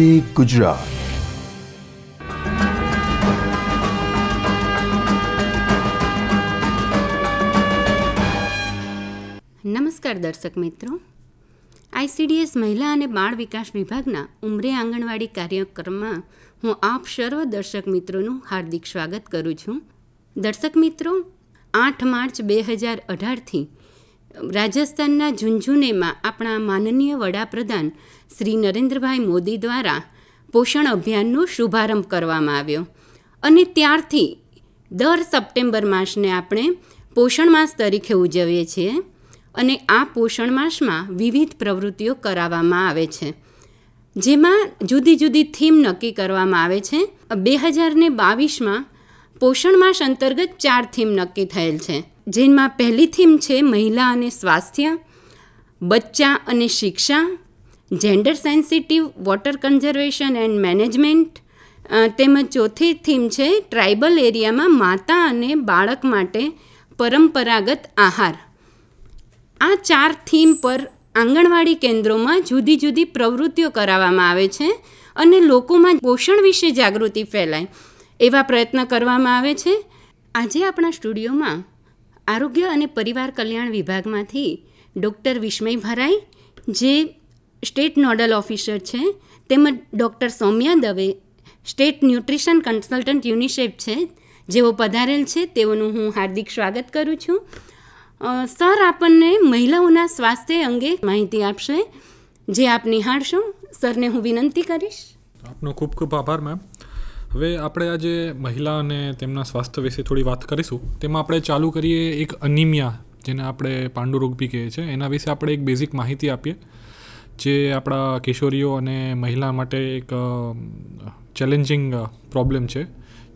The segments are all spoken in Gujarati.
વસતી ગુજરાત નમસ્કાર દર્શક મિત્રો આઈસીડીએસ મહિલા અને બાળ વિકાસ વિભાગના ઉમરે આંગણવાડી કાર્યક્રમમાં હું આપ સર્વ દર્શક મિત્રોનું હાર્દિક સ્વાગત કરું છું દર્શક મિત્રો આઠ માર્ચ બે હજાર અઢારથી રાજસ્થાનના ઝુંઝુનેમાં આપણા માનનીય વડાપ્રધાન શ્રી નરેન્દ્રભાઈ મોદી દ્વારા પોષણ અભિયાનનો શુભારંભ કરવામાં આવ્યો અને ત્યારથી દર સપ્ટેમ્બર માસને આપણે પોષણ માસ તરીકે ઉજવીએ છીએ અને આ પોષણ માસમાં વિવિધ પ્રવૃત્તિઓ કરાવવામાં આવે છે જેમાં જુદી જુદી થીમ નક્કી કરવામાં આવે છે બે હજારને બાવીસમાં પોષણ માસ અંતર્ગત ચાર થીમ નક્કી થયેલ છે જેમાં પહેલી થીમ છે મહિલા અને સ્વાસ્થ્ય બચ્ચા અને શિક્ષા gender sensitive water conservation and management તેમજ ચોથી થીમ છે ટ્રાઇબલ એરિયામાં માતા અને બાળક માટે પરંપરાગત આહાર આ ચાર થીમ પર આંગણવાડી કેન્દ્રોમાં જુદી જુદી પ્રવૃત્તિઓ કરાવવામાં આવે છે અને લોકોમાં પોષણ વિશે જાગૃતિ ફેલાય એવા પ્રયત્ન કરવામાં આવે છે આજે આપણા સ્ટુડિયોમાં આરોગ્ય અને પરિવાર કલ્યાણ વિભાગમાંથી ડૉક્ટર વિસ્મય ભરાઈ જે સ્ટેટ નોડલ ઓફિસર છે તેમજ doctor Saumya Dave state nutrition consultant UNICEF છે જેઓ પધારેલ છે તેઓનું હું હાર્દિક સ્વાગત કરું છું સર આપણને મહિલાઓના સ્વાસ્થ્ય અંગે માહિતી આપશે જે આપ નિહાળશો સરને હું વિનંતી કરીશ આપનો ખૂબ ખૂબ આભાર મેમ હવે આપણે આજે મહિલા અને તેમના સ્વાસ્થ્ય વિશે થોડી વાત કરીશું તેમાં આપણે ચાલુ કરીએ એક અનિમિયા જેને આપણે પાંડુરોગ બી કહીએ છીએ એના વિશે આપણે એક બેઝિક માહિતી આપીએ જે આપણા કિશોરીઓ અને મહિલા માટે એક ચેલેન્જિંગ પ્રોબ્લેમ છે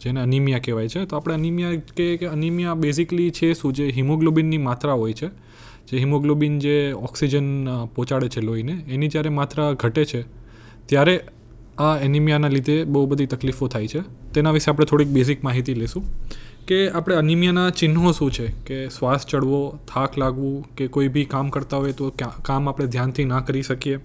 જેને અનિમિયા કહેવાય છે તો આપણે અનિમિયા કહીએ કે અનિમિયા બેઝિકલી છે શું જે હિમોગ્લોબિનની માત્રા હોય છે જે હિમોગ્લોબિન જે ઓક્સિજન પહોંચાડે છે લોહીને એની જ્યારે માત્રા ઘટે છે ત્યારે આ એનિમિયાના લીધે બહુ બધી તકલીફો થાય છે તેના વિશે આપણે થોડીક બેઝિક માહિતી લઈશું કે આપણે અનિમિયાના ચિહ્નો શું છે કે શ્વાસ ચડવો થાક લાગવું કે કોઈ બી કામ કરતા હોય તો કામ આપણે ધ્યાનથી ના કરી શકીએ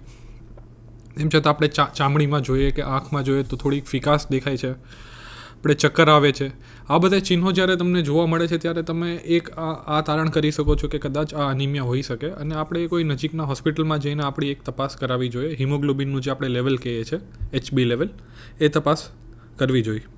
એમ છતાં આપણે ચામડીમાં જોઈએ કે આંખમાં જોઈએ તો થોડીક ફિકાસ દેખાય છે આપણે ચક્કર આવે છે આ બધા ચિહ્નો જ્યારે તમને જોવા મળે છે ત્યારે તમે એક આ તારણ કરી શકો છો કે કદાચ આ અનિમિયા હોઈ શકે અને આપણે કોઈ નજીકના હોસ્પિટલમાં જઈને આપણી એક તપાસ કરાવી જોઈએ હિમોગ્લોબિનનું જે આપણે લેવલ કહીએ છીએ એચબી લેવલ એ તપાસ કરવી જોઈએ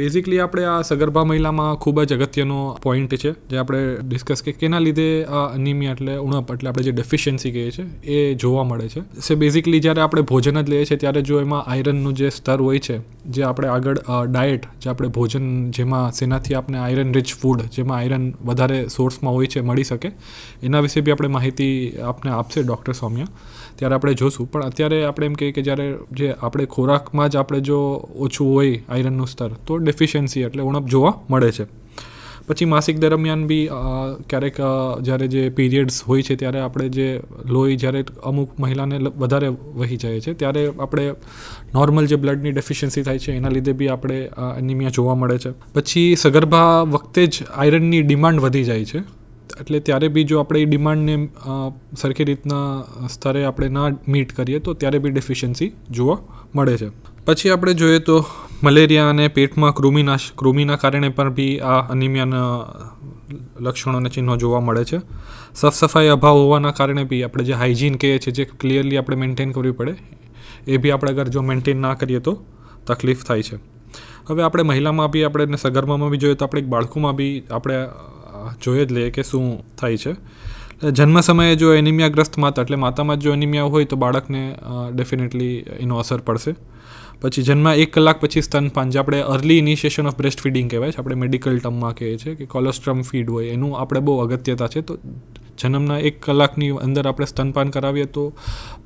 બેઝિકલી આપણે આ સગર્ભા મહિલામાં ખૂબ જ અગત્યનો પોઈન્ટ છે જે આપણે ડિસ્કસ કે કેના લીધે આ અનિમિયા એટલે ઉણપ એટલે આપણે જે ડેફિશિયન્સી કહીએ છીએ એ જોવા મળે છે સે બેઝિકલી જ્યારે આપણે ભોજન જ લઈએ છીએ ત્યારે જો એમાં આયરનનું જે સ્તર હોય છે જે આપણે આગળ ડાયટ જે આપણે ભોજન જેમાં સેનાથી આપણે આયરન રિચ ફૂડ જેમાં આયરન વધારે સોર્સમાં હોય છે મળી શકે એના વિશે બી આપણે માહિતી આપને આપશે ડૉક્ટર સૌમ્યા ત્યારે આપણે જોશું પણ અત્યારે આપણે એમ કહીએ કે જ્યારે જે આપણે ખોરાકમાં જ આપણે જો ઓછું હોય આયરનનું સ્તર તો ડેફિશિયન્સી એટલે ઉણપ જોવા મળે છે પછી માસિક દરમિયાન બી ક્યારેક જ્યારે જે પીરિયડ્સ હોય છે ત્યારે આપણે જે લોહી જ્યારે અમુક મહિલાને વધારે વહી જાય છે ત્યારે આપણે નોર્મલ જે બ્લડની ડેફિશિયન્સી થાય છે એના લીધે બી આપણે એનિમિયા જોવા મળે છે પછી સગર્ભા વખતે જ આયરનની ડિમાન્ડ વધી જાય છે એટલે ત્યારે બી જો આપણે એ ડિમાન્ડને સરખી રીતના સ્તરે આપણે ના મીટ કરીએ તો ત્યારે બી ડેફિશિયન્સી જોવા મળે છે પછી આપણે જોઈએ તો મલેરિયા અને પેટમાં કૃમિનાશ કૃમિના કારણે પણ બી આ અનિમિયાના લક્ષણો ચિહ્નો જોવા મળે છે સફસફાઈ અભાવ હોવાના કારણે બી આપણે જે હાઇજીન કહીએ છીએ જે ક્લિયરલી આપણે મેન્ટેન કરવી પડે એ બી આપણે અગર જો મેન્ટેન ના કરીએ તો તકલીફ થાય છે હવે આપણે મહિલામાં બી આપણે સગર્મામાં બી જોઈએ તો આપણે બાળકોમાં બી આપણે જોઈએ જ લઈએ કે શું થાય છે જન્મ સમયે જો એનિમિયાગ્રસ્ત માતા એટલે માતામાં જો એનિમિયા હોય તો બાળકને ડેફિનેટલી એનો અસર પડશે પછી જન્મ એક કલાક પછી સ્તનપાન જે આપણે early initiation of breast feeding કહેવાય છે આપણે મેડિકલ ટર્મમાં કહીએ છીએ કે કોલોસ્ટ્રમ ફીડ હોય એનું આપણે બહુ અગત્યતા છે તો જન્મના એક કલાકની અંદર આપણે સ્તનપાન કરાવીએ તો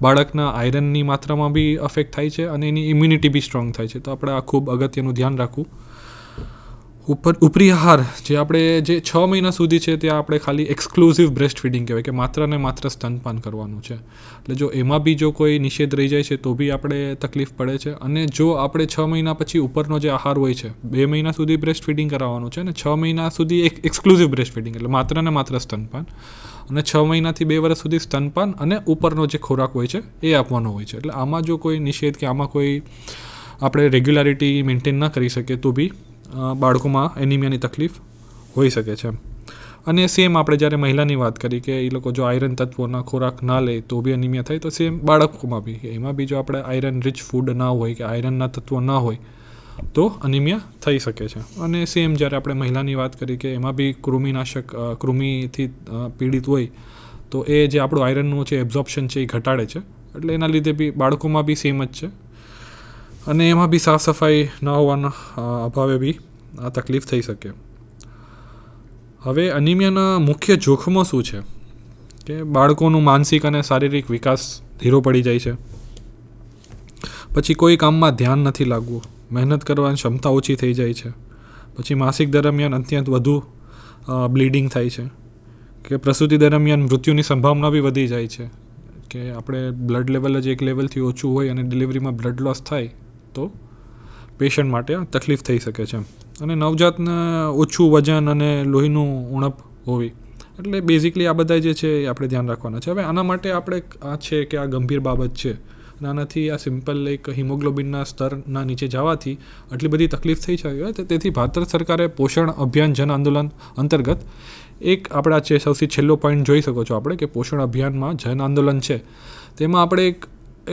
બાળકના આયરનની માત્રામાં બી અફેક્ટ થાય છે અને એની ઇમ્યુનિટી બી સ્ટ્રોંગ થાય છે તો આપણે આ ખૂબ અગત્યનું ધ્યાન રાખવું ઉપર ઉપરી આહાર જે આપણે જે છ મહિના સુધી છે ત્યાં આપણે ખાલી એક્સક્લુઝિવ બ્રેસ્ટ ફીડિંગ કહેવાય કે માત્ર ને માત્ર સ્તનપાન કરવાનું છે એટલે જો એમાં બી જો કોઈ નિષેધ રહી જાય છે તો બી આપણે તકલીફ પડે છે અને જો આપણે છ મહિના પછી ઉપરનો જે આહાર હોય છે બે મહિના સુધી બ્રેસ્ટ ફીડિંગ કરાવવાનું છે અને છ મહિના સુધી એક એક્સક્લુઝિવ બ્રેસ્ટ ફીડિંગ એટલે માત્ર ને માત્ર સ્તનપાન અને છ મહિનાથી બે વર્ષ સુધી સ્તનપાન અને ઉપરનો જે ખોરાક હોય છે એ આપવાનો હોય છે એટલે આમાં જો કોઈ નિષેધ કે આમાં કોઈ આપણે રેગ્યુલારિટી મેન્ટેન ના કરી શકીએ તો બી બાળકોમાં એનિમિયાની તકલીફ હોઈ શકે છે અને સેમ આપણે જ્યારે મહિલાની વાત કરી કે એ લોકો જો આયરન તત્વોના ખોરાક ના લે તો બી એનિમિયા થાય તો સેમ બાળકોમાં બી એમાં બી જો આપણે આયરન રિચ ફૂડ ના હોય કે આયરનના તત્વો ના હોય તો અનિમિયા થઈ શકે છે અને સેમ જ્યારે આપણે મહિલાની વાત કરી કે એમાં બી કૃમિનાશક કૃમિથી પીડિત હોય તો એ જે આપણું આયરનનું છે એબ્ઝોર્પ્શન છે એ ઘટાડે છે એટલે એના લીધે બી બાળકોમાં બી સેમ જ છે અને એમાં બી સાફ સફાઈ ન હોવાના અભાવે બી આ તકલીફ થઈ શકે હવે અનિમિયાના મુખ્ય જોખમો શું છે કે બાળકોનું માનસિક અને શારીરિક વિકાસ ધીરો પડી જાય છે પછી કોઈ કામમાં ધ્યાન નથી લાગવું મહેનત કરવાની ક્ષમતા ઓછી થઈ જાય છે પછી માસિક દરમિયાન અત્યંત વધુ બ્લીડિંગ થાય છે કે પ્રસૂતિ દરમિયાન મૃત્યુની સંભાવના બી વધી જાય છે કે આપણે બ્લડ લેવલ જ એક લેવલથી ઓછું હોય અને ડિલિવરીમાં બ્લડ લોસ થાય તો પેશન્ટ માટે તકલીફ થઈ શકે છે અને નવજાતના ઓછું વજન અને લોહીનું ઉણપ હોવી એટલે બેઝિકલી આ બધા જે છે એ આપણે ધ્યાન રાખવાના છે હવે આના માટે આપણે આ છે કે આ ગંભીર બાબત છે નાનાથી આ સિમ્પલ લાઈક હિમોગ્લોબિનના સ્તરના નીચે જવાથી આટલી બધી તકલીફ થઈ છે તેથી ભારત સરકારે પોષણ અભિયાન જન આંદોલન અંતર્ગત એક આપણા છે સૌથી છેલ્લો પોઈન્ટ જોઈ શકો છો આપણે કે પોષણ અભિયાનમાં જન આંદોલન છે તેમાં આપણે એક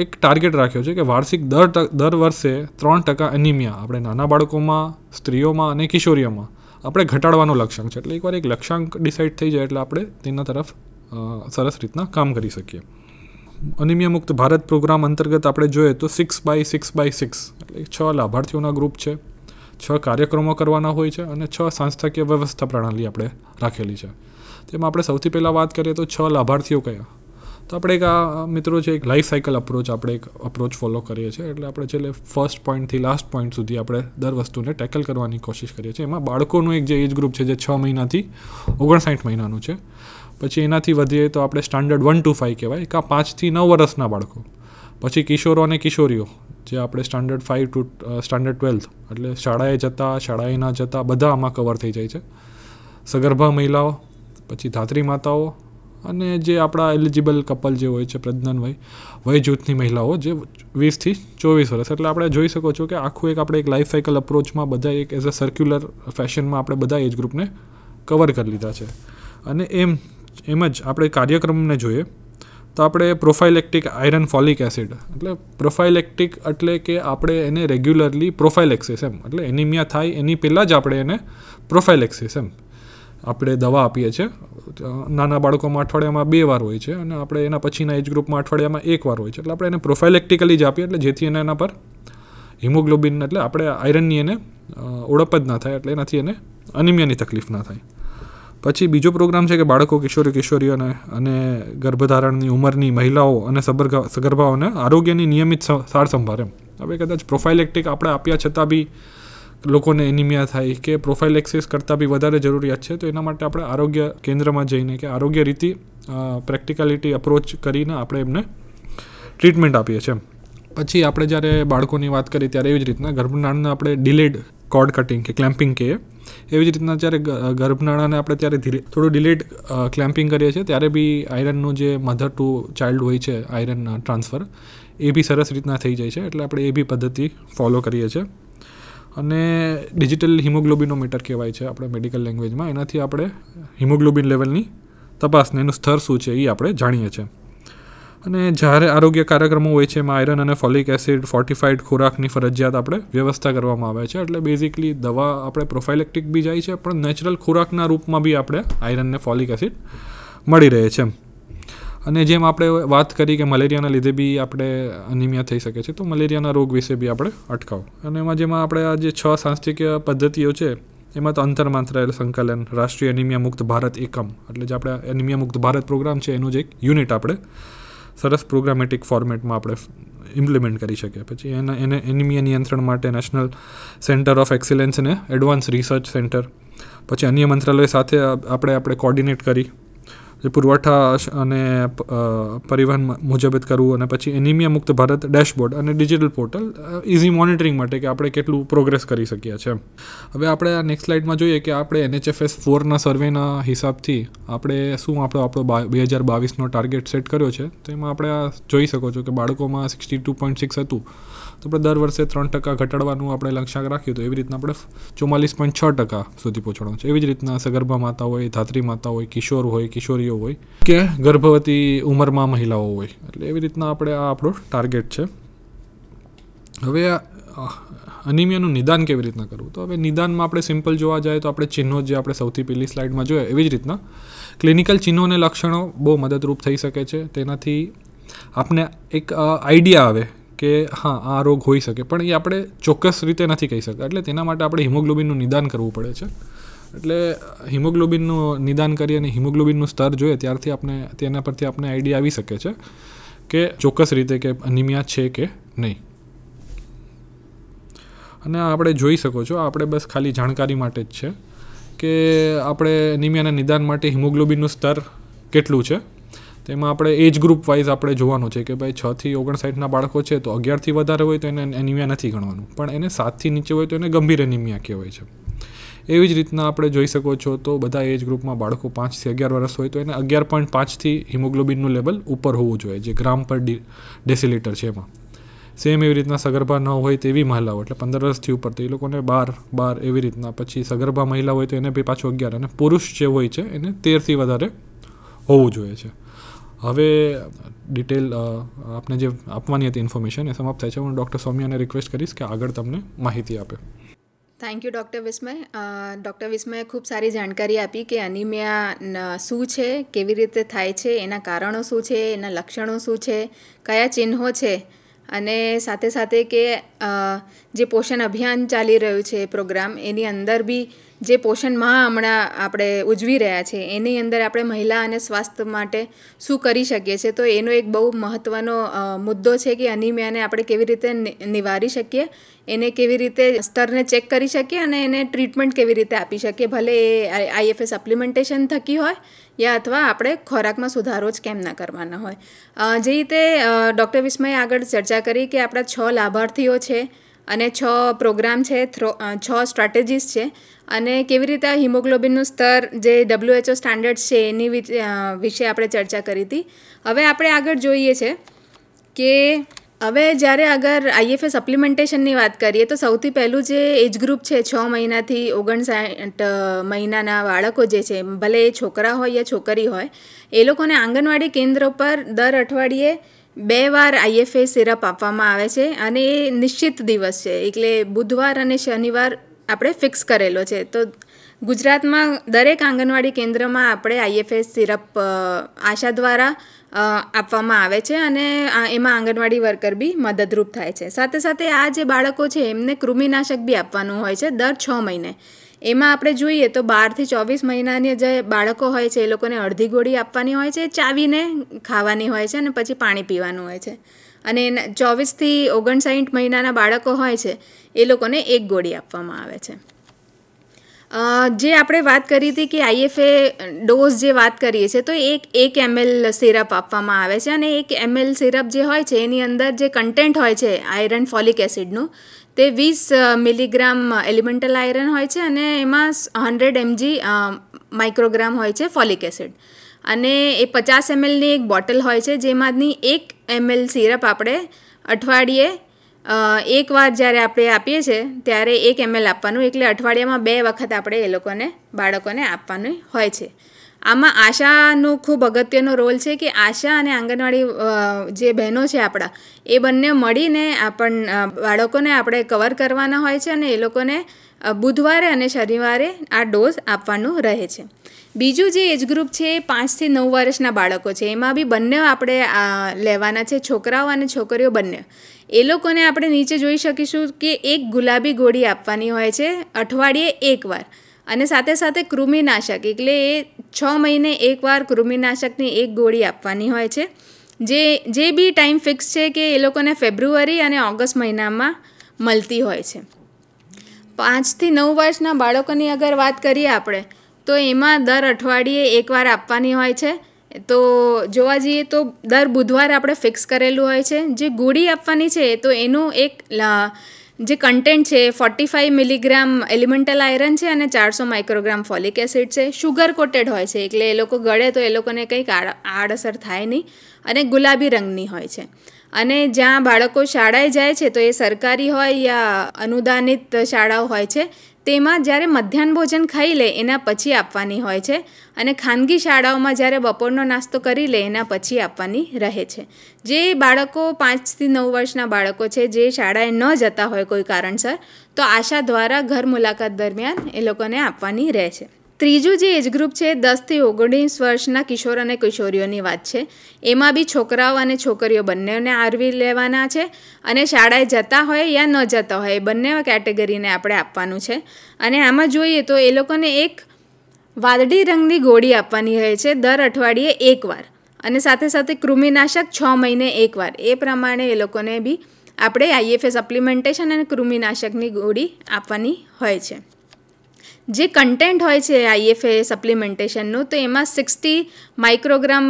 એક ટાર્ગેટ રાખ્યો છે કે વાર્ષિક દર દર વર્ષે ત્રણ ટકા એનિમિયા આપણે નાના બાળકોમાં સ્ત્રીઓમાં અને કિશોરીઓમાં આપણે ઘટાડવાનો લક્ષ્યાંક છે એટલે એકવાર એક લક્ષ્યાંક ડિસાઇડ થઈ જાય એટલે આપણે તેના તરફ સરસ રીતના કામ કરી શકીએ અનિમિયા મુક્ત ભારત પ્રોગ્રામ અંતર્ગત આપણે જોઈએ તો six by six by six એટલે છ લાભાર્થીઓના ગ્રુપ છે છ કાર્યક્રમો કરવાના હોય છે અને છ સંસ્થાકીય વ્યવસ્થા પ્રણાલી આપણે રાખેલી છે તેમાં આપણે સૌથી પહેલાં વાત કરીએ તો છ લાભાર્થીઓ કયા તો આપણે એક આ મિત્રો છે એક લાઈફ સાયકલ અપ્રોચ આપણે એક અપ્રોચ ફોલો કરીએ છીએ એટલે આપણે છેલ્લે ફર્સ્ટ પોઈન્ટથી લાસ્ટ પોઈન્ટ સુધી આપણે દર વસ્તુને ટેકલ કરવાની કોશિશ કરીએ છીએ એમાં બાળકોનું એક જે એજ ગ્રુપ છે જે છ મહિનાથી ઓગણસાઠ મહિનાનું છે પછી એનાથી વધીએ તો આપણે સ્ટાન્ડર્ડ વન ટુ ફાઇવ કહેવાય કાં પાંચથી નવ વર્ષના બાળકો પછી કિશોરો અને કિશોરીઓ જે આપણે standard five to standard twelfth એટલે શાળાએ જતા શાળાએ ન જતા બધા આમાં કવર થઈ જાય છે સગર્ભા મહિલાઓ પછી ધાત્રી માતાઓ અને જે આપણા એલિજિબલ કપલ જે હોય છે પ્રજ્ઞાન વય વય જૂથની મહિલાઓ જે વીસથી ચોવીસ વર્ષ એટલે આપણે જોઈ શકો છો કે આખું એક આપણે એક લાઈફ સાયકલ અપ્રોચમાં બધા એક એઝ અ સર્ક્યુલર ફેશનમાં આપણે બધા એજ ગ્રુપને કવર કરી લીધા છે અને એમ એમ જ આપણે કાર્યક્રમને જોઈએ તો આપણે પ્રોફાઇલેક્ટિક આયરન ફોલિક એસિડ એટલે પ્રોફાઇલેક્ટિક એટલે કે આપણે એને રેગ્યુલરલી પ્રોફાઇલેક્સિસ એમ એટલે એનિમિયા થાય એની પહેલાં જ આપણે એને પ્રોફાઇલેક્સિસ એમ આપણે દવા આપીએ છીએ નાના બાળકોમાં અઠવાડિયામાં બે વાર હોય છે અને આપણે એના પછીના એજ ગ્રુપમાં અઠવાડિયામાં એક વાર હોય છે એટલે આપણે એને પ્રોફાઇલેક્ટિકલી જ આપીએ એટલે જેથી એને એના પર હિમોગ્લોબિન એટલે આપણે આયરનની એને ઓળપ જ ના થાય એટલે એનાથી એને અનિમિયાની તકલીફ ના થાય પછી બીજો પ્રોગ્રામ છે કે બાળકો કિશોરી કિશોરીઓને અને ગર્ભધારણની ઉંમરની મહિલાઓ અને સબરગા સગર્ભાઓને આરોગ્યની નિયમિત સાર સંભાળ એમ હવે કદાચ પ્રોફાઇલેક્ટિક આપણે આપ્યા છતાં બી લોકોને એનિમિયા થાય કે પ્રોફાઇલ એક્સેસ કરતાં બી વધારે જરૂરિયાત છે તો એના માટે આપણે આરોગ્ય કેન્દ્રમાં જઈને કે આરોગ્ય રીતિ પ્રેક્ટિકાલિટી અપ્રોચ કરીને આપણે એમને ટ્રીટમેન્ટ આપીએ છીએ પછી આપણે જ્યારે બાળકોની વાત કરીએ ત્યારે એવી જ રીતના ગર્ભનાળને આપણે ડિલેડ કોડ કટિંગ કે ક્લેમ્પિંગ કહીએ એવી જ રીતના જ્યારે ગર્ભનાળાને આપણે ત્યારે ધીરે થોડું ડિલેટ ક્લેમ્પિંગ કરીએ છીએ ત્યારે બી આયરનનું જે મધર ટુ ચાઇલ્ડ હોય છે આયરન ટ્રાન્સફર એ બી સરસ રીતના થઈ જાય છે એટલે આપણે એ બી પદ્ધતિ ફોલો કરીએ છીએ અને ડિજિટલ હિમોગ્લોબિનોમીટર કહેવાય છે આપણે મેડિકલ લેંગ્વેજમાં એનાથી આપણે હિમોગ્લોબિન લેવલની તપાસને એનું સ્તર શું છે એ આપણે જાણીએ છીએ અને જ્યારે આરોગ્ય કાર્યક્રમો હોય છે એમાં આયરન અને ફોલિક એસિડ ફોર્ટિફાઈડ ખોરાકની ફરજિયાત આપણે વ્યવસ્થા કરવામાં આવે છે એટલે બેઝિકલી દવા આપણે પ્રોફાઇલેક્ટિક બી જાય છે પણ નેચરલ ખોરાકના રૂપમાં બી આપણે આયરન ને ફોલિક એસિડ મળી રહે છે અને જેમ આપણે વાત કરી કે મલેરિયાના લીધે બી આપણે અનિમિયા થઈ શકે છે તો મલેરિયાના રોગ વિશે બી આપણે અટકાવ અને એમાં જેમાં આપણે આ જે છ સાંસ્થિકીય પદ્ધતિઓ છે એમાં તો અંતરમાત્રા એટલે સંકલન રાષ્ટ્રીય એનિમિયા મુક્ત ભારત એકમ એટલે જે આપણે એનિમિયા મુક્ત ભારત પ્રોગ્રામ છે એનું જ એક યુનિટ આપણે સરસ પ્રોગ્રામેટિક ફોર્મેટમાં આપણે ઇમ્પ્લિમેન્ટ કરી શકીએ પછી એના એને એનિમિયા નિયંત્રણ માટે national centre of excellence advance research centre પછી અન્ય મંત્રાલય સાથે આપણે આપણે કોર્ડિનેટ કરી જે પુરવઠા અને પરિવહન મુજબત કરવું અને પછી એનિમિયા મુક્ત ભારત ડેશબોર્ડ અને ડિજિટલ પોર્ટલ ઇઝી મોનિટરિંગ માટે કે આપણે કેટલું પ્રોગ્રેસ કરી શકીએ છીએ હવે આપણે આ નેક્સ્ટ સ્લાઇડમાં જોઈએ કે આપણે એનએચએફએસ ફોરના સર્વેના હિસાબથી આપણે શું આપણો આપણો બે હજાર બાવીસનો ટાર્ગેટ સેટ કર્યો છે તેમાં આપણે જોઈ શકો છો કે બાળકોમાં સિક્સટી ટુ પોઈન્ટ સિક્સ હતું તો આપણે દર વર્ષે ત્રણ ટકા ઘટાડવાનું આપણે લક્ષ્યાંક રાખ્યું તો એવી રીતના આપણે ચુમ્માલીસ પોઈન્ટ છ ટકા સુધી પહોંચવાનું છે એવી જ રીતના સગર્ભા માતા હોય ધાત્રી માતા હોય કિશોર હોય કિશોરીઓ હોય કે ગર્ભવતી ઉંમરમાં મહિલાઓ હોય એટલે એવી રીતના આપણે આ આપણો ટાર્ગેટ છે હવે અનિમિયાનું નિદાન કેવી રીતના કરવું તો હવે નિદાનમાં આપણે સિમ્પલ જોવા જાય તો આપણે ચિહ્નો જે આપણે સૌથી પહેલી સ્લાઇડમાં જોઈએ એવી જ રીતના ક્લિનિકલ ચિહ્નો અને લક્ષણો બહુ મદદરૂપ થઈ શકે છે તેનાથી આપને એક આઈડિયા આવે કે હા આ રોગ હોઈ શકે પણ એ આપણે ચોક્કસ રીતે નથી કહી શકતા એટલે તેના માટે આપણે હિમોગ્લોબિનનું નિદાન કરવું પડે છે એટલે હિમોગ્લોબિનનું નિદાન કરી અને હિમોગ્લોબિનનું સ્તર જોઈએ ત્યારથી આપણે તેના પરથી આપણે આઈડિયા આવી શકે છે કે ચોક્કસ રીતે કે અનિમિયા છે કે નહીં અને આપણે જોઈ શકો છો આપણે બસ ખાલી જાણકારી માટે જ છે કે આપણે નિમિયાના નિદાન માટે હિમોગ્લોબિનનું સ્તર કેટલું છે તેમાં આપણે એજ ગ્રુપ વાઇઝ આપણે જોવાનું છે કે ભાઈ છથી ઓગણસાઠના બાળકો છે તો અગિયારથી વધારે હોય તો એને એનિમિયા નથી ગણવાનું પણ એને સાતથી નીચે હોય તો એને ગંભીર એનિમિયા કહેવાય છે એવી જ રીતના આપણે જોઈ શકો છો તો બધા એજ ગ્રુપમાં બાળકો પાંચથી અગિયાર વર્ષ હોય તો એને અગિયાર પોઈન્ટ પાંચથી હિમોગ્લોબિનનું લેવલ ઉપર હોવું જોઈએ જે ગ્રામ પર ડી ડેસિલિટર છે એમાં સેમ એવી રીતના સગર્ભા ન હોય તેવી મહિલાઓ એટલે પંદર વર્ષથી ઉપર તો એ લોકોને બાર બાર એવી રીતના પછી સગર્ભા મહિલા હોય તો એને બી પાછું અગિયાર અને પુરુષ જે હોય છે એને તેરથી વધારે હોવું જોઈએ છે હવે ડિટેલ આપને જે આપવાની હતી ઇન્ફોર્મેશન એ સમાપ્ત થાય છે હું ડૉક્ટર સૌમ્યાને રિક્વેસ્ટ કરીશ કે આગળ તમને માહિતી આપે thank you doctor Vismay doctor વિસ્મયે ખૂબ સારી જાણકારી આપી કે અનિમિયા શું છે કેવી રીતે થાય છે એના કારણો શું છે એના લક્ષણો શું છે કયા ચિહ્નો છે અને સાથે સાથે કે જે પોષણ અભિયાન ચાલી રહ્યું છે પ્રોગ્રામ એની અંદર બી જે પોષણ માહ હમણાં આપણે ઉજવી રહ્યા છે એની અંદર આપણે મહિલા અને સ્વાસ્થ્ય માટે શું કરી શકીએ છીએ તો એનો એક બહુ મહત્ત્વનો મુદ્દો છે કે અનિમિયાને આપણે કેવી રીતે નિવારી શકીએ એને કેવી રીતે સ્તરને ચેક કરી શકીએ અને એને ટ્રીટમેન્ટ કેવી રીતે આપી શકીએ ભલે એ આઈએફએ સપ્લિમેન્ટેશન થકી હોય યા અથવા આપણે ખોરાકમાં સુધારો જ કેમ ના કરવાના હોય જે રીતે ડૉક્ટર વિસ્મય આગળ ચર્ચા કરી કે આપણા છ લાભાર્થીઓ છે અને છ પ્રોગ્રામ છે થ્રો છ સ્ટ્રેટેજીસ છે અને કેવી રીતે આ હિમોગ્લોબિનનું સ્તર જે ડબ્લ્યુએચઓ સ્ટાન્ડર્ડ છે એની વિશે આપણે ચર્ચા કરી હતી હવે આપણે આગળ જોઈએ છે કે હવે જ્યારે આગળ આઈએફએ સપ્લિમેન્ટેશનની વાત કરીએ તો સૌથી પહેલું જે એજ ગ્રુપ છે છ મહિનાથી ઓગણસાઠ મહિનાના બાળકો જે છે ભલે એ છોકરા હોય યા છોકરી હોય એ લોકોને આંગણવાડી કેન્દ્રો પર દર અઠવાડિયે બે વાર આઈએફએ સિરપ આપવામાં આવે છે અને એ નિશ્ચિત દિવસ છે એટલે બુધવાર અને શનિવાર આપણે ફિક્સ કરેલો છે તો ગુજરાતમાં દરેક આંગણવાડી કેન્દ્રમાં આપણે આઈએફએસ સિરપ આશા દ્વારા આપવામાં આવે છે અને એમાં આંગણવાડી વર્કર બી મદદરૂપ થાય છે સાથે સાથે આ જે બાળકો છે એમને કૃમિનાશક બી આપવાનું હોય છે દર છ મહિને એમાં આપણે જોઈએ તો બારથી ચોવીસ મહિનાની જે બાળકો હોય છે એ લોકોને અડધી ગોળી આપવાની હોય છે ચાવીને ખાવાની હોય છે અને પછી પાણી પીવાનું હોય છે અને ચોવીસથી ઓગણસાઠ મહિનાના બાળકો હોય છે એ લોકોને એક ગોળી આપવામાં આવે છે જે આપણે વાત કરી હતી કે આઈએફએ ડોઝ જે વાત કરીએ છીએ તો એક એક એમએલ સિરપ આપવામાં આવે છે અને એક એમએલ સિરપ જે હોય છે એની અંદર જે કન્ટેન્ટ હોય છે આયરન ફોલિક એસિડનું તે વીસ મિલીગ્રામ એલિમેન્ટલ આયરન હોય છે અને એમાં હંડ્રેડ એમજી માઇક્રોગ્રામ હોય છે ફોલિક એસિડ અને એ પચાસ એમએલની એક બોટલ હોય છે જેમાંની એક એમએલ સિરપ આપણે અઠવાડિયે એકવાર જ્યારે આપણે આપીએ છીએ ત્યારે એક એમએલ આપવાનું એટલે અઠવાડિયામાં બે વખત આપણે એ લોકોને બાળકોને આપવાનું હોય છે આમાં આશાનો ખૂબ અગત્યનો રોલ છે કે આશા અને આંગણવાડી જે બહેનો છે આપણા એ બંને મળીને આપણ બાળકોને આપણે કવર કરવાના હોય છે અને એ લોકોને બુધવારે અને શનિવારે આ ડોઝ આપવાનું રહે છે બીજું જે એજ ગ્રુપ છે એ પાંચથી નવ વર્ષના બાળકો છે એમાં બી બંને આપણે લેવાના છે છોકરાઓ અને છોકરીઓ બંને એ લોકોને આપણે નીચે જોઈ શકીશું કે એક ગુલાબી ગોળી આપવાની હોય છે અઠવાડિયે એકવાર અને સાથે સાથે કૃમિનાશક એટલે એ છ મહિને એકવાર કૃમિનાશકની એક ગોળી આપવાની હોય છે જે જે બી ટાઈમ ફિક્સ છે કે એ લોકોને ફેબ્રુઆરી અને ઓગસ્ટ મહિનામાં મળતી હોય છે પાંચથી નવ વર્ષના બાળકોની અગર વાત કરીએ આપણે તો એમાં દર અઠવાડિયે એકવાર આપવાની હોય છે તો જોવા જઈએ તો દર બુધવારે આપણે ફિક્સ કરેલું હોય છે જે ગોળી આપવાની છે તો એનું એક જે કન્ટેન્ટ છે forty five milligram elemental iron છે અને ચારસો માઇક્રોગ્રામ ફોલિક એસિડ છે શુગર કોટેડ હોય છે એટલે એ લોકો ગળે તો એ લોકોને કંઈક આડઅસર થાય નહીં અને ગુલાબી રંગની હોય છે અને જ્યાં બાળકો શાળાએ જાય છે તો એ સરકારી હોય યા અનુદાનિત શાળાઓ હોય છે તેમાં જ્યારે મધ્યાહન ભોજન ખાઈ લે એના પછી આપવાની હોય છે અને ખાનગી શાળાઓમાં જ્યારે બપોરનો નાસ્તો કરી લે એના પછી આપવાની રહે છે જે બાળકો પાંચથી નવ વર્ષના બાળકો છે જે શાળાએ ન જતા હોય કોઈ કારણસર તો આશા દ્વારા ઘર મુલાકાત દરમિયાન એ લોકોને આપવાની રહે છે ત્રીજું જે એજ ગ્રુપ છે દસથી ઓગણીસ વર્ષના કિશોર અને કિશોરીઓની વાત છે એમાં બી છોકરાઓ અને છોકરીઓ બંનેને આવરી લેવાના છે અને શાળાએ જતા હોય યા ન જતા હોય બંને કેટેગરીને આપણે આપવાનું છે અને આમાં જોઈએ તો એ લોકોને એક વાદળી રંગની ગોળી આપવાની હોય છે દર અઠવાડિયે એકવાર અને સાથે સાથે કૃમિનાશક છ મહિને એકવાર એ પ્રમાણે એ લોકોને બી આપણે આઈએફએ સપ્લિમેન્ટેશન અને કૃમિનાશકની ગોળી આપવાની હોય છે જે કન્ટેન્ટ હોય છે આઈએફએ સપ્લિમેન્ટેશનનું તો એમાં sixty microgram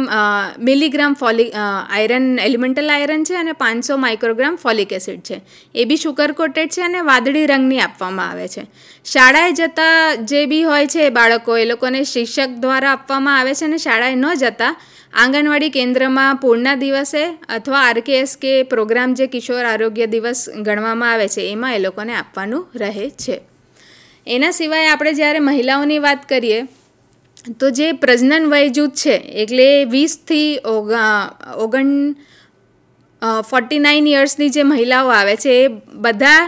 milligram folic iron elemental iron છે અને પાંચસો માઇક્રોગ્રામ ફોલિક એસિડ છે એ બી શુગર કોટેડ છે અને વાદળી રંગની આપવામાં આવે છે શાળાએ જતા જે બી હોય છે બાળકો એ લોકોને શિક્ષક દ્વારા આપવામાં આવે છે અને શાળાએ ન જતા આંગણવાડી કેન્દ્રમાં પૂર્ણા દિવસે અથવા આરકેએસ કે પ્રોગ્રામ જે કિશોર આરોગ્ય દિવસ ગણવામાં આવે છે એમાં એ લોકોને આપવાનું રહે છે એના સિવાય આપણે જ્યારે મહિલાઓની વાત કરીએ તો જે પ્રજનન વયજૂથ છે એટલે વીસથી ઓગણ ફોર્ટી નાઇન યર્સની જે મહિલાઓ આવે છે એ બધા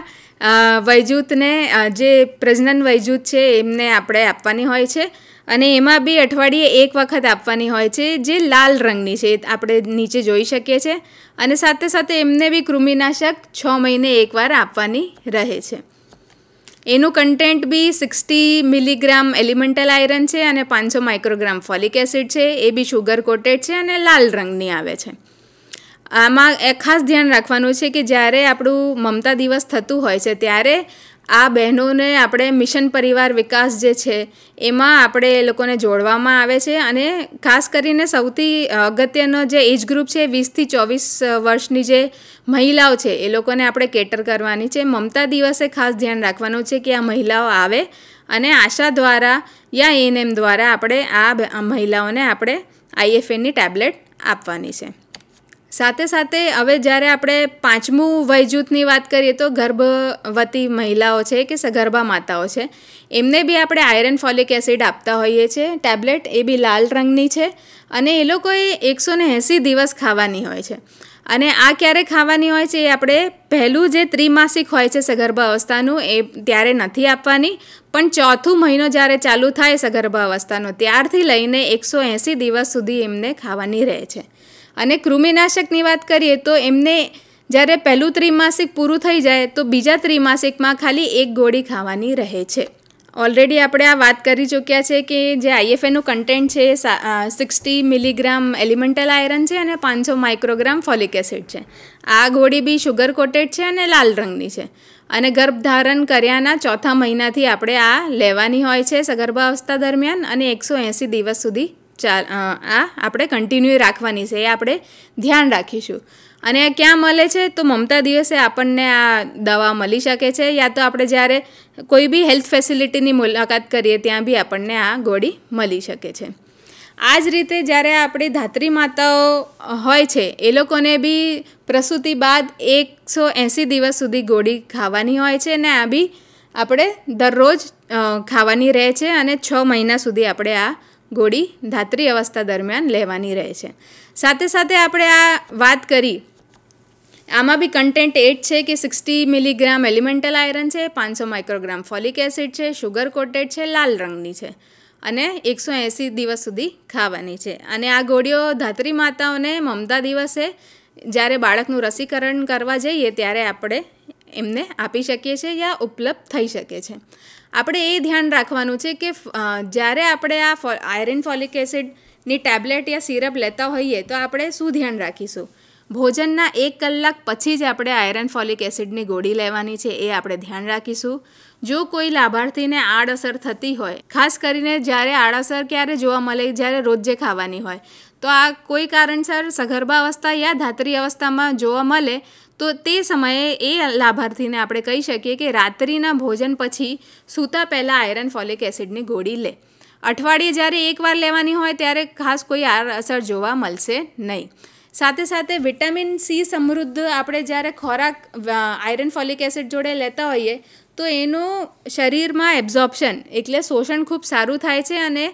વયજૂથને જે પ્રજનન વયજૂથ છે એમને આપણે આપવાની હોય છે અને એમાં બી અઠવાડિયે એક વખત આપવાની હોય છે જે લાલ રંગની છે આપણે નીચે જોઈ શકીએ છીએ અને સાથે સાથે એમને બી કૃમિનાશક છ મહિને એકવાર આપવાની રહે છે એનું content be sixty milligram elemental iron છે અને પાંચસો માઇક્રોગ્રામ ફોલિક એસિડ છે એ બી શુગર કોટેડ છે અને લાલ રંગની આવે છે આમાં ખાસ ધ્યાન રાખવાનું છે કે જ્યારે આપણું મમતા દિવસ થતું હોય છે ત્યારે આ બહેનોને આપણે મિશન પરિવાર વિકાસ જે છે એમાં આપણે એ લોકોને જોડવામાં આવે છે અને ખાસ કરીને સૌથી અગત્યનો જે એજ ગ્રુપ છે વીસથી ચોવીસ વર્ષની જે મહિલાઓ છે એ લોકોને આપણે કેટર કરવાની છે મમતા દિવસે ખાસ ધ્યાન રાખવાનું છે કે આ મહિલાઓ આવે અને આશા દ્વારા યા એનએમ દ્વારા આપણે આ મહિલાઓને આપણે આઈએફએનની ટેબ્લેટ આપવાની છે સાથે સાથે હવે જ્યારે આપણે પાંચમું વયજૂથની વાત કરીએ તો ગર્ભવતી મહિલાઓ છે કે સગર્ભા માતાઓ છે એમને બી આપણે આયરન ફોલિક એસિડ આપતા હોઈએ છીએ ટેબ્લેટ એ બી લાલ રંગની છે અને એ લોકોએ એકસો ને એંસી દિવસ ખાવાની હોય છે અને આ ક્યારે ખાવાની હોય છે એ આપણે પહેલું જે ત્રિમાસિક હોય છે સગર્ભા અવસ્થાનું એ ત્યારે નથી આપવાની પણ ચોથું મહિનો જ્યારે ચાલુ થાય સગર્ભા અવસ્થાનો ત્યારથી લઈને એકસો એંસી દિવસ સુધી એમને ખાવાની રહે છે અને કૃમિનાશકની વાત કરીએ તો એમને જ્યારે પહેલું ત્રિમાસિક પૂરું થઈ જાય તો બીજા ત્રિમાસિકમાં ખાલી એક ગોળી ખાવાની રહે છે ઓલરેડી આપણે આ વાત કરી ચૂક્યા છે કે જે આઈએફએનું કન્ટેન્ટ છે એ સિક્સટી મિલીગ્રામ એલિમેન્ટલ આયરન છે અને પાંચસો માઇક્રોગ્રામ ફોલિક એસિડ છે આ ગોળી બી શુગર કોટેડ છે અને લાલ રંગની છે અને ગર્ભધારણ કર્યાના ચોથા મહિનાથી આપણે આ લેવાની હોય છે સગર્ભાવસ્થા દરમિયાન અને એકસો એંસી દિવસ સુધી ચાલ આ આપણે કન્ટિન્યુ રાખવાની છે એ આપણે ધ્યાન રાખીશું અને ક્યાં મળે છે તો મમતા દિવસે આપણને આ દવા મળી શકે છે યા તો આપણે જ્યારે કોઈ બી હેલ્થ ફેસિલિટીની મુલાકાત કરીએ ત્યાં બી આપણને આ ગોળી મળી શકે છે આ જ રીતે જ્યારે આપણી ધાત્રી માતાઓ હોય છે એ લોકોને બી પ્રસૂતિ બાદ એકસો એંસી દિવસ સુધી ગોળી ખાવાની હોય છે અને આ બી આપણે દરરોજ ખાવાની રહે છે અને છ મહિના સુધી આપણે આ ગોળી ધાત્રી અવસ્થા દરમિયાન લેવાની રહે છે સાથે સાથે આપણે આ વાત કરી આમાં બી કન્ટેન્ટ એટ છે કે સિક્સટી મિલીગ્રામ એલિમેન્ટલ આયરન છે પાંચસો માઇક્રોગ્રામ ફોલિક એસિડ છે શુગર કોટેડ છે લાલ રંગની છે અને એકસો એંસી દિવસ સુધી ખાવાની છે અને આ ગોળીઓ ધાત્રી માતાઓને મમતા દિવસે જ્યારે બાળકનું રસીકરણ કરવા જઈએ ત્યારે આપણે એમને આપી શકીએ છીએ યા ઉપલબ્ધ થઈ શકે છે આપણે એ ધ્યાન રાખવાનું છે કે જ્યારે આપણે આ આયરન ફોલિક એસિડની ટેબ્લેટ યા સિરપ લેતા હોઈએ તો આપણે શું ધ્યાન રાખીશું ભોજનના એક કલાક પછી જ આપણે આયરન ફોલિક એસિડની ગોળી લેવાની છે એ આપણે ધ્યાન રાખીશું જો કોઈ લાભાર્થીને આડઅસર થતી હોય ખાસ કરીને જ્યારે આડઅસર ક્યારે જોવા મળે જ્યારે રોજે ખાવાની હોય તો આ કોઈ કારણસર સગર્ભા અવસ્થા યા ધાત્રી અવસ્થામાં જોવા મળે તો તે સમયે એ લાભાર્થીને આપણે કહી શકીએ કે રાત્રિના ભોજન પછી સૂતા પહેલાં આયરન ફોલિક એસિડની ગોળી લે અઠવાડિયે જ્યારે એકવાર લેવાની હોય ત્યારે ખાસ કોઈ અસર જોવા મળશે નહીં સાથે સાથે વિટામિન સી સમૃદ્ધ આપણે જ્યારે ખોરાક આયરન ફોલિક એસિડ જોડે લેતા હોઈએ તો એનું શરીરમાં એબ્ઝોર્પ્શન એટલે શોષણ ખૂબ સારું થાય છે અને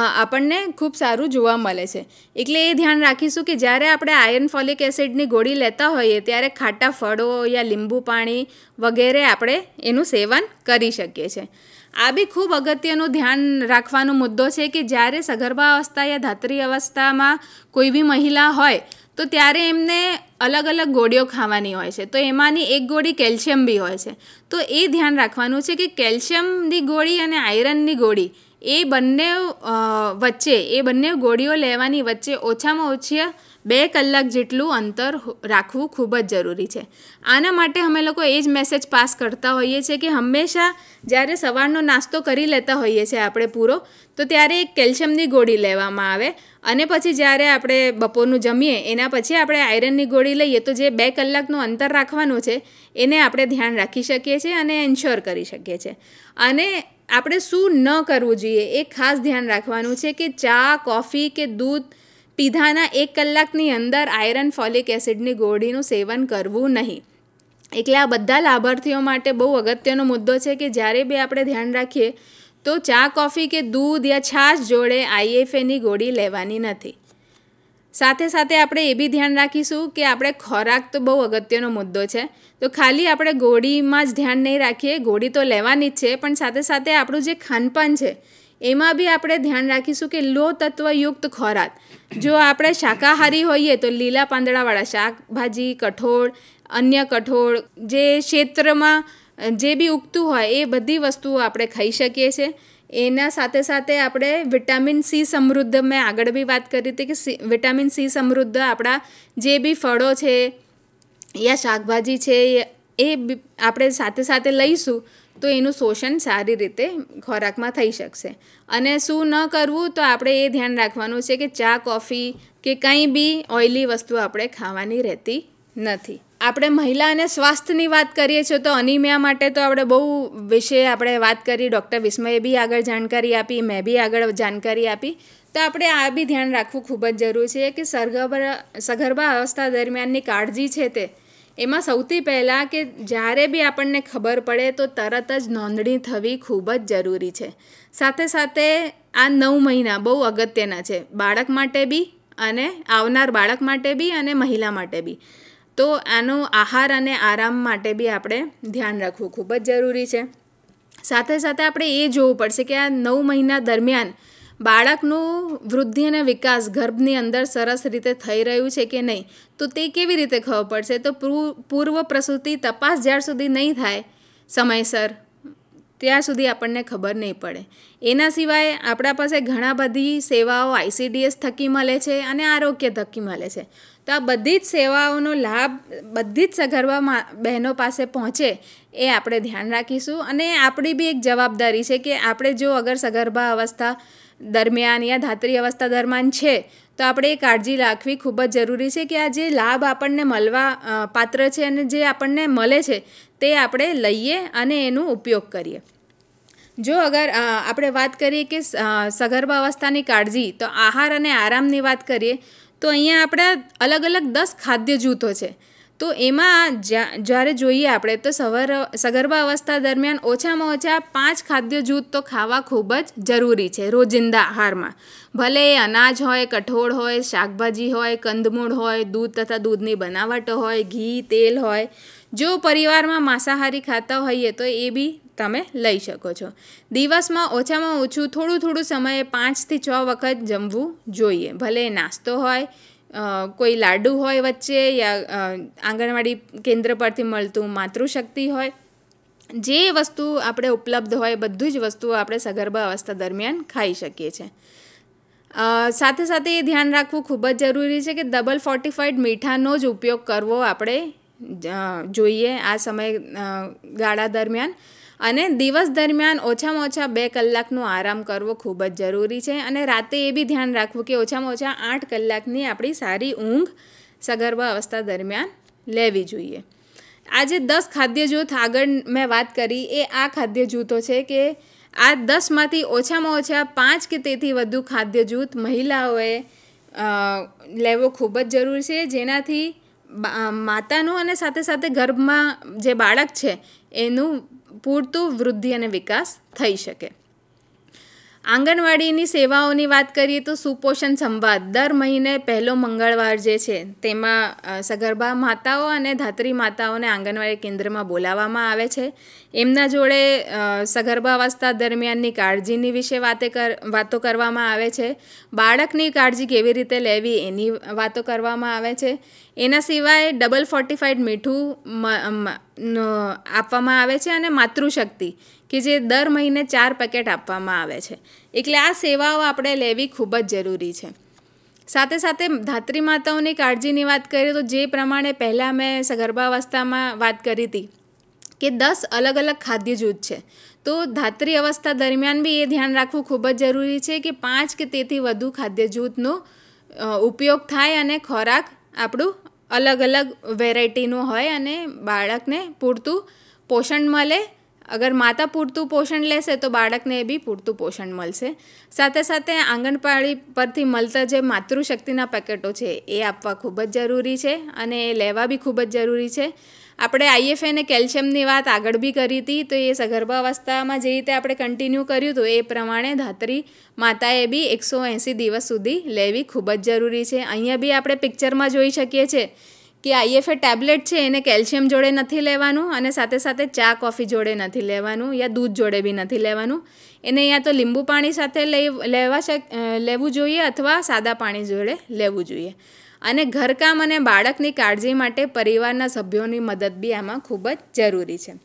આપણને ખૂબ સારું જોવા મળે છે એટલે એ ધ્યાન રાખીશું કે જ્યારે આપણે આયર્ન ફોલિક એસિડની ગોળી લેતા હોઈએ ત્યારે ખાટા ફળો યા લીંબુ પાણી વગેરે આપણે એનું સેવન કરી શકીએ છીએ આ બી ખૂબ અગત્યનું ધ્યાન રાખવાનો મુદ્દો છે કે જ્યારે સગર્ભા અવસ્થા યા ધાત્રી અવસ્થામાં કોઈ બી મહિલા હોય તો ત્યારે એમને અલગ અલગ ગોળીઓ ખાવાની હોય છે તો એમાંની એક ગોળી કેલ્શિયમ બી હોય છે તો એ ધ્યાન રાખવાનું છે કે કેલ્શિયમની ગોળી અને આયરનની ગોળી એ બંને વચ્ચે એ બંને ગોળીઓ લેવાની વચ્ચે ઓછામાં ઓછી બે કલાક જેટલું અંતર રાખવું ખૂબ જ જરૂરી છે આના માટે અમે લોકો એ જ મેસેજ પાસ કરતા હોઈએ છીએ કે હંમેશા જ્યારે સવારનો નાસ્તો કરી લેતા હોઈએ છીએ આપણે પૂરો તો ત્યારે એક કેલ્શિયમની ગોળી લેવામાં આવે અને પછી જ્યારે આપણે બપોરનું જમીએ એના પછી આપણે આયરનની ગોળી લઈએ તો જે બે કલાકનું અંતર રાખવાનું છે એને આપણે ધ્યાન રાખી શકીએ છીએ અને એન્શ્યોર કરી શકીએ છીએ અને આપણે શું ન કરવું જોઈએ એ ખાસ ધ્યાન રાખવાનું છે કે ચા કોફી કે દૂધ પીધાના એક કલાકની અંદર આયરન ફોલિક એસિડની ગોળીનું સેવન કરવું નહીં એટલે આ બધા લાભાર્થીઓ માટે બહુ અગત્યનો મુદ્દો છે કે જ્યારે બી આપણે ધ્યાન રાખીએ તો ચા કોફી કે દૂધ યા છાશ જોડે આઈએફએની ગોળી લેવાની નથી સાથે સાથે આપણે એ બી ધ્યાન રાખીશું કે આપણે ખોરાક તો બહુ અગત્યનો મુદ્દો છે તો ખાલી આપણે ગોળીમાં જ ધ્યાન નહીં રાખીએ ગોળી તો લેવાની જ છે પણ સાથે સાથે આપણું જે ખાનપાન છે એમાં બી આપણે ધ્યાન રાખીશું કે લો તત્વયુક્ત ખોરાક જો આપણે શાકાહારી હોઈએ તો લીલા પાંદડાવાળા શાકભાજી કઠોળ અન્ય કઠોળ જે ક્ષેત્રમાં જે બી ઉગતું હોય એ બધી વસ્તુઓ આપણે ખાઈ શકીએ છીએ એના સાથે સાથે આપણે વિટામિન સી સમૃદ્ધ મેં આગળ બી વાત કરી હતી કે વિટામિન સી સમૃદ્ધ આપણા જે બી ફળો છે યા શાકભાજી છે એ આપણે સાથે સાથે લઈશું તો એનું શોષણ સારી રીતે ખોરાકમાં થઈ શકશે અને શું ન કરવું તો આપણે એ ધ્યાન રાખવાનું છે કે ચા કોફી કે કંઈ બી ઓઇલી વસ્તુ આપણે ખાવાની રહેતી નથી આપણે મહિલા અને સ્વાસ્થ્યની વાત કરીએ છીએ તો અનિમિયા માટે તો આપણે બહુ વિશે આપણે વાત કરી ડૉક્ટર વિસ્મયે બી આગળ જાણકારી આપી મેં બી આગળ જાણકારી આપી તો આપણે આ બી ધ્યાન રાખવું ખૂબ જ જરૂરી છે કે સરગર્ભા સગર્ભા અવસ્થા દરમિયાનની કાળજી છે તે એમાં સૌથી પહેલાં કે જ્યારે બી આપણને ખબર પડે તો તરત જ નોંધણી થવી ખૂબ જ જરૂરી છે સાથે સાથે આ નવ મહિના બહુ અગત્યના છે બાળક માટે બી અને આવનાર બાળક માટે બી અને મહિલા માટે બી તો આનો આહાર અને આરામ માટે બી આપણે ધ્યાન રાખવું ખૂબ જ જરૂરી છે સાથે સાથે આપણે એ જોવું પડશે કે આ નવ મહિના દરમિયાન બાળકનું વૃદ્ધિ અને વિકાસ ગર્ભની અંદર સરસ રીતે થઈ રહ્યું છે કે નહીં તો તે કેવી રીતે ખબર પડશે તો પૂર્વ પ્રસૂતિ તપાસ જ્યાર સુધી નહીં થાય સમયસર ત્યાં સુધી આપણને ખબર નહીં પડે એના સિવાય આપણા પાસે ઘણા બધી સેવાઓ આઈસીડીએસ થકી મળે છે અને આરોગ્ય થકી મળે છે તો આ બધી જ સેવાઓનો લાભ બધી જ સગર્ભામાં બહેનો પાસે પહોંચે એ આપણે ધ્યાન રાખીશું અને આપણી બી એક જવાબદારી છે કે આપણે જો અગર સગર્ભા અવસ્થા દરમિયાન યા ધાત્રી અવસ્થા દરમિયાન છે તો આપણે એ કાળજી રાખવી ખૂબ જ જરૂરી છે કે આ જે લાભ આપણને મળવા પાત્ર છે અને જે આપણને મળે છે તે આપણે લઈએ અને એનો ઉપયોગ કરીએ જો અગર આપણે વાત કરીએ કે સગર્ભા અવસ્થાની કાળજી તો આહાર અને આરામની વાત કરીએ તો અહીંયા આપણા અલગ અલગ દસ ખાદ્ય જૂથો છે તો એમાં જ્યારે જોઈએ આપણે તો સવર સગર્ભા અવસ્થા દરમિયાન ઓછામાં ઓછા પાંચ ખાદ્ય જૂથ તો ખાવા ખૂબ જ જરૂરી છે રોજિંદા આહારમાં ભલે એ અનાજ હોય કઠોળ હોય શાકભાજી હોય કંદમૂળ હોય દૂધ તથા દૂધની બનાવટ હોય ઘી તેલ હોય જો પરિવારમાં માંસાહારી ખાતા હોઈએ તો એ બી તમે લઈ શકો છો દિવસમાં ઓછામાં ઓછું થોડું થોડું સમયે પાંચથી છ વખત જમવું જોઈએ ભલે નાસ્તો હોય કોઈ લાડુ હોય વચ્ચે યા આંગણવાડી કેન્દ્ર પરથી મળતું માતૃશક્તિ હોય જે વસ્તુ આપણે ઉપલબ્ધ હોય બધું જ વસ્તુઓ આપણે સગર્ભા અવસ્થા દરમિયાન ખાઈ શકીએ છીએ સાથે સાથે એ ધ્યાન રાખવું ખૂબ જ જરૂરી છે કે ડબલ ફોર્ટિફાઈડ મીઠાનો જ ઉપયોગ કરવો આપણે જોઈએ આ સમય ગાળા દરમિયાન અને દિવસ દરમિયાન ઓછામાં ઓછા બે કલાકનો આરામ કરવો ખૂબ જ જરૂરી છે અને રાતે એ બી ધ્યાન રાખવું કે ઓછામાં ઓછા આઠ કલાકની આપણી સારી ઊંઘ સગર્ભા અવસ્થા દરમિયાન લેવી જોઈએ આજે દસ ખાદ્ય જૂથ આગળ મેં વાત કરી એ આ ખાદ્ય જૂથો છે કે આ દસમાંથી ઓછામાં ઓછા પાંચ કે તેથી વધુ ખાદ્ય જૂથ મહિલાઓએ લેવો ખૂબ જ જરૂરી છે જેનાથી માતાનું અને સાથે સાથે ગર્ભમાં જે બાળક છે એનું પૂરતું વૃદ્ધિ અને વિકાસ થઈ શકે આંગણવાડીની સેવાઓની વાત કરીએ તો સુપોષણ સંવાદ દર મહિને પહેલો મંગળવાર જે છે તેમાં સગર્ભા માતાઓ અને ધાત્રી માતાઓને આંગણવાડી કેન્દ્રમાં બોલાવવામાં આવે છે એમના જોડે સગર્ભાવસ્થા દરમિયાનની કાળજીની વિશે વાતે કર વાતો કરવામાં આવે છે બાળકની કાળજી કેવી રીતે લેવી એની વાતો કરવામાં આવે છે એના સિવાય ડબલ ફોર્ટિફાઈડ મીઠું આપવામાં આવે છે અને માતૃશક્તિ કે જે દર મહિને ચાર પેકેટ આપવામાં આવે છે એટલે આ સેવાઓ આપણે લેવી ખૂબ જ જરૂરી છે સાથે સાથે ધાત્રી માતાઓની કાળજીની વાત કરીએ તો જે પ્રમાણે પહેલાં મેં ગર્ભાવસ્થામાં વાત કરી હતી કે દસ અલગ અલગ ખાદ્ય જૂથ છે તો ધાત્રી અવસ્થા દરમિયાન બી એ ધ્યાન રાખવું ખૂબ જ જરૂરી છે કે પાંચ કે તેથી વધુ ખાદ્ય જૂથનો ઉપયોગ થાય અને ખોરાક આપણું અલગ અલગ વેરાયટીનું હોય અને બાળકને પૂરતું પોષણ મળે અગર માતા પૂરતું પોષણ લેશે તો બાળકને બી પૂરતું પોષણ મળશે સાથે સાથે આંગણવાડી પરથી મળતા જે માતૃશક્તિના પેકેટો છે એ આપવા ખૂબ જ જરૂરી છે અને એ લેવા બી ખૂબ જ જરૂરી છે આપણે આઈએફએને કેલ્શિયમની વાત આગળ બી કરી હતી તો એ સગર્ભાવસ્થામાં જે રીતે આપણે કન્ટિન્યુ કર્યું હતું એ પ્રમાણે ધાત્રી માતાએ બી એકસો એંસી દિવસ સુધી લેવી ખૂબ જ જરૂરી છે અહીંયા બી આપણે પિક્ચરમાં જોઈ શકીએ છીએ કે આઈએફએ ટેબ્લેટ છે એને કેલ્શિયમ જોડે નથી લેવાનું અને સાથે સાથે ચા કોફી જોડે નથી લેવાનું યા દૂધ જોડે બી નથી લેવાનું એને યા તો લીંબુ પાણી સાથે લેવા લેવું જોઈએ અથવા સાદા પાણી જોડે લેવું જોઈએ અને ઘરકામ અને બાળકની કાળજી માટે પરિવારના સભ્યોની મદદ બી આમાં ખૂબ જ જરૂરી છે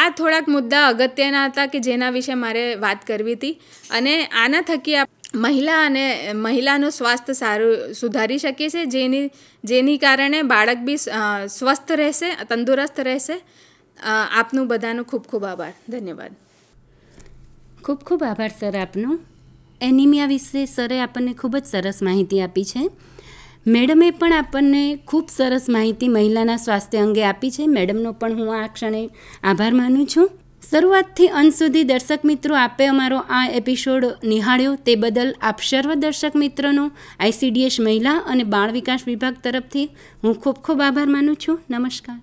આ થોડાક મુદ્દા અગત્યના હતા કે જેના વિશે મારે વાત કરવી હતી અને આના થકી આપ મહિલા અને મહિલાનું સ્વાસ્થ્ય સારું સુધારી શકે છે જેની જેની કારણે બાળક બી સ્વસ્થ રહેશે તંદુરસ્ત રહેશે આપનું બધાનું ખૂબ ખૂબ આભાર ધન્યવાદ ખૂબ ખૂબ આભાર સર આપનો એનિમિયા વિશે સરે આપણને ખૂબ જ સરસ માહિતી આપી છે મેડમે પણ આપણને ખૂબ સરસ માહિતી મહિલાના સ્વાસ્થ્ય અંગે આપી છે મેડમનો પણ હું આ ક્ષણે આભાર માનું છું શરૂઆતથી અંત સુધી દર્શક મિત્રો આપે અમારો આ એપિસોડ નિહાળ્યો તે બદલ આપ સર્વ દર્શક મિત્રોનો આઈસીડીએસ મહિલા અને બાળ વિકાસ વિભાગ તરફથી હું ખૂબ ખૂબ આભાર માનું છું નમસ્કાર